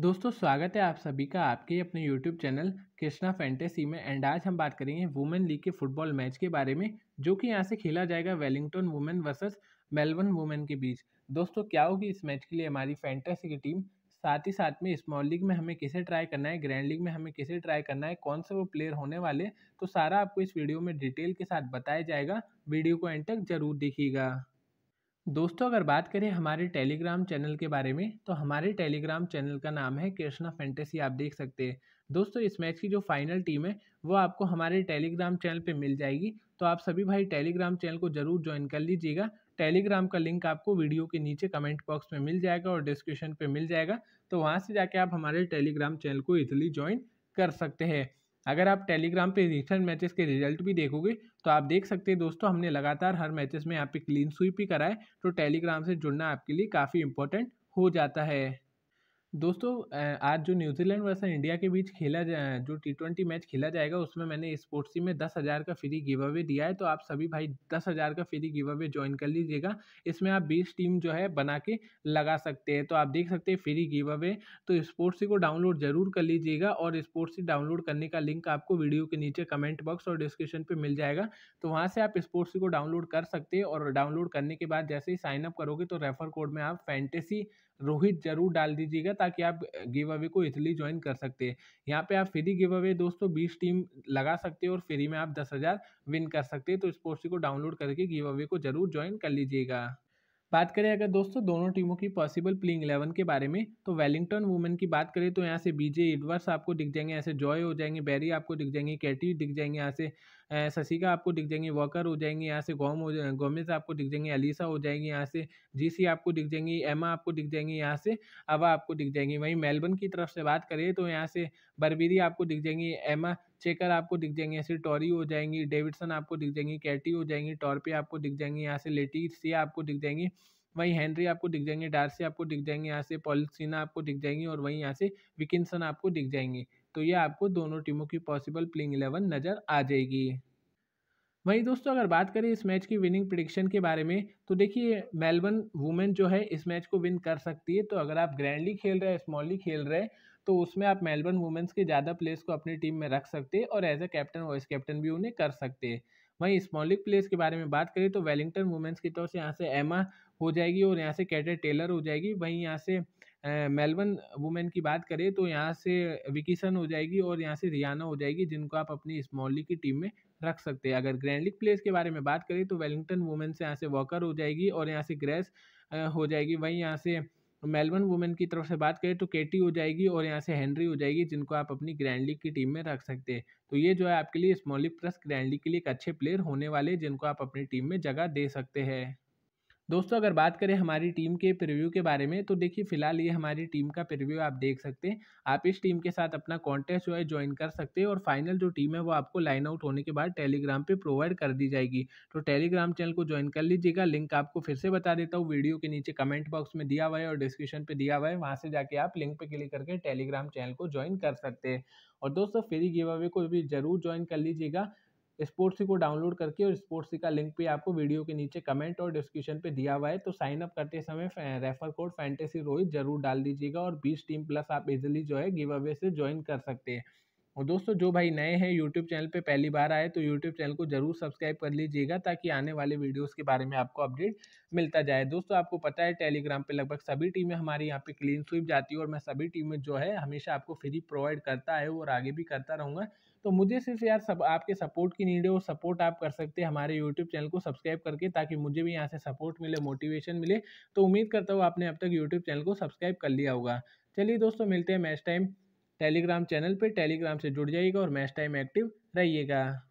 दोस्तों स्वागत है आप सभी का आपके अपने यूट्यूब चैनल कृष्णा फैंटेसी में एंड आज हम बात करेंगे वुमेन लीग के फुटबॉल मैच के बारे में जो कि यहाँ से खेला जाएगा Wellington women versus Melbourne women के बीच दोस्तों क्या होगी इस मैच के लिए हमारी फैंटेसी की टीम साथ ही साथ में स्मॉल लीग में हमें किसे ट्राई करना है ग्रैंड लीग में हमें किसे ट्राई करना है कौन से वो प्लेयर होने वाले तो सारा आपको इस वीडियो में डिटेल के साथ बताया जाएगा वीडियो को एंड तक जरूर देखिएगा दोस्तों अगर बात करें हमारे टेलीग्राम चैनल के बारे में तो हमारे टेलीग्राम चैनल का नाम है कृष्णा फैंटेसी आप देख सकते हैं दोस्तों इस मैच की जो फाइनल टीम है वो आपको हमारे टेलीग्राम चैनल पे मिल जाएगी तो आप सभी भाई टेलीग्राम चैनल को ज़रूर ज्वाइन कर लीजिएगा टेलीग्राम का लिंक आपको वीडियो के नीचे कमेंट बॉक्स में मिल जाएगा और डिस्क्रिप्शन पर मिल जाएगा तो वहाँ से जाके आप हमारे टेलीग्राम चैनल को इजिली ज्वाइन कर सकते हैं अगर आप टेलीग्राम पे रिसेंट मैचेस के रिजल्ट भी देखोगे तो आप देख सकते हैं दोस्तों हमने लगातार हर मैचेस में यहाँ पे क्लीन स्वीप ही कराए तो टेलीग्राम से जुड़ना आपके लिए काफ़ी इंपॉर्टेंट हो जाता है दोस्तों आज जो न्यूजीलैंड वर्सेस इंडिया के बीच खेला जाए जो टी ट्वेंटी मैच खेला जाएगा उसमें मैंने स्पोर्ट्सी में दस हज़ार का फ्री गिव अवे दिया है तो आप सभी भाई दस हज़ार का फ्री गिव अवे ज्वाइन कर लीजिएगा इसमें आप बीस टीम जो है बना के लगा सकते हैं तो आप देख सकते हैं फ्री गिव अवे तो स्पोर्ट्सी को डाउनलोड ज़रूर कर लीजिएगा और स्पोर्ट्सी डाउनलोड करने का लिंक आपको वीडियो के नीचे कमेंट बॉक्स और डिस्क्रिप्शन पर मिल जाएगा तो वहाँ से आप स्पोर्ट्सी को डाउनलोड कर सकते हैं और डाउनलोड करने के बाद जैसे ही साइनअप करोगे तो रेफर कोड में आप फैंटेसी रोहित जरूर डाल दीजिएगा ताकि आप गिव अवे को इजली ज्वाइन कर सकते हैं यहाँ पे आप फ्री गिव अवे दोस्तों बीस टीम लगा सकते हो और फ्री में आप दस हज़ार विन कर सकते हैं तो इस पोस्टी को डाउनलोड करके गिव अवे को जरूर ज्वाइन कर लीजिएगा बात करें अगर दोस्तों दोनों टीमों की पॉसिबल प्लेइंग इलेवन के बारे में तो वेलिंगटन वुमेन की बात करें तो यहाँ से बीजे एडवर्स आपको दिख जाएंगे ऐसे जॉय हो जाएंगे बैरी आपको दिख जाएंगे कैटी दिख जाएंगे यहाँ से ससिका आपको दिख जाएंगी वॉकर हो जाएंगी यहाँ से गोम हो गोमेज आपको दिख जाएंगी अलीसा हो जाएंगी यहाँ से जीसी आपको दिख जाएंगी एमा आपको दिख जाएंगी यहाँ से अबा आपको दिख जाएंगी वहीं मेलबर्न की तरफ से बात करें तो यहाँ से बरबीरी आपको दिख जाएंगी एमा चेकर आपको दिख जाएंगे ऐसे टॉरी हो जाएंगी डेविडसन आपको दिख जाएंगी कैटी हो जाएंगी टॉर्पी आपको दिख जाएंगी यहाँ से लेटी सिया आपको दिख जाएंगी वहीं हेनरी आपको दिख जाएंगे डार्सी आपको दिख जाएंगे यहाँ से पॉलिसीना आपको दिख जाएंगी और वहीं यहाँ से विकिनसन आपको दिख जाएंगी तो ये आपको दोनों टीमों की पॉसिबल प्लेइंग इलेवन नज़र आ जाएगी वहीं दोस्तों अगर बात करें इस मैच की विनिंग प्रिडिक्शन के बारे में तो देखिए मेलबर्न वुमेन जो है इस मैच को विन कर सकती है तो अगर आप ग्रैंडली खेल रहे हैं स्मॉली खेल रहे हैं तो उसमें आप मेलबर्न वुमेंस के ज़्यादा प्लेयर्स को अपनी टीम में रख सकते हैं और as a captain vice captain भी उन्हें कर सकते हैं वहीं स्मॉलिक प्लेयर्स के बारे में बात करें तो वेलिंगटन वुमेंस की तरफ से यहाँ से एमा हो जाएगी और यहाँ से कैटर टेलर हो जाएगी वहीं यहाँ से मेलबर्न वुमेन की बात करें तो यहाँ से विकीसन हो जाएगी और यहाँ से रियाना हो जाएगी जिनको आप अपनी स्मॉल लीग की टीम में रख सकते हैं अगर ग्रैंड लीग प्लेयर्स के बारे में बात करें तो वेलिंगटन वुमेन से यहाँ से वॉकर हो जाएगी और यहाँ से ग्रेस हो जाएगी वहीं यहाँ से मेलबर्न वुमेन की तरफ से बात करें तो केटी हो जाएगी और यहाँ से हेनरी हो जाएगी जिनको आप अपनी ग्रैंड लीग की टीम में रख सकते हैं तो ये जो है आपके लिए small league plus grand league के लिए एक अच्छे प्लेयर होने वाले जिनको आप अपनी टीम में जगह दे सकते हैं दोस्तों अगर बात करें हमारी टीम के प्रिव्यू के बारे में तो देखिए फिलहाल ये हमारी टीम का प्रिव्यू आप देख सकते हैं आप इस टीम के साथ अपना कॉन्टेस्ट जो है ज्वाइन कर सकते हैं और फाइनल जो टीम है वो आपको लाइन आउट होने के बाद टेलीग्राम पे प्रोवाइड कर दी जाएगी तो टेलीग्राम चैनल को ज्वाइन कर लीजिएगा लिंक आपको फिर से बता देता हूँ वीडियो के नीचे कमेंट बॉक्स में दिया हुआ है और डिस्क्रिप्शन पर दिया हुआ है वहाँ से जाके आप लिंक पर क्लिक करके टेलीग्राम चैनल को ज्वाइन कर सकते हैं और दोस्तों फ्री गिव अवे को भी जरूर ज्वाइन कर लीजिएगा स्पोर्ट्सी को डाउनलोड करके और स्पोर्ट्सी का लिंक भी आपको वीडियो के नीचे कमेंट और डिस्क्रिप्शन पे दिया हुआ है तो साइन अप करते समय रेफर कोड फैंटेसी रोहित जरूर डाल दीजिएगा और बीस टीम प्लस आप इजिली जो है गिव अवे से ज्वाइन कर सकते हैं और दोस्तों जो भाई नए हैं यूट्यूब चैनल पर पहली बार आए तो यूट्यूब चैनल को जरूर सब्सक्राइब कर लीजिएगा ताकि आने वाले वीडियोज़ के बारे में आपको अपडेट मिलता जाए दोस्तों आपको पता है टेलीग्राम पर लगभग सभी टीमें हमारी यहाँ पर क्लीन स्वीप जाती है और मैं सभी टीमें जो है हमेशा आपको फ्री प्रोवाइड करता है और आगे भी करता रहूँगा तो मुझे सिर्फ यार सब आपके सपोर्ट की नीड है वो सपोर्ट आप कर सकते हैं हमारे यूट्यूब चैनल को सब्सक्राइब करके ताकि मुझे भी यहाँ से सपोर्ट मिले मोटिवेशन मिले तो उम्मीद करता हूँ आपने अब तक यूट्यूब चैनल को सब्सक्राइब कर लिया होगा चलिए दोस्तों मिलते हैं मैच टाइम टेलीग्राम चैनल पर टेलीग्राम से जुड़ जाइएगा और मैच टाइम एक्टिव रहिएगा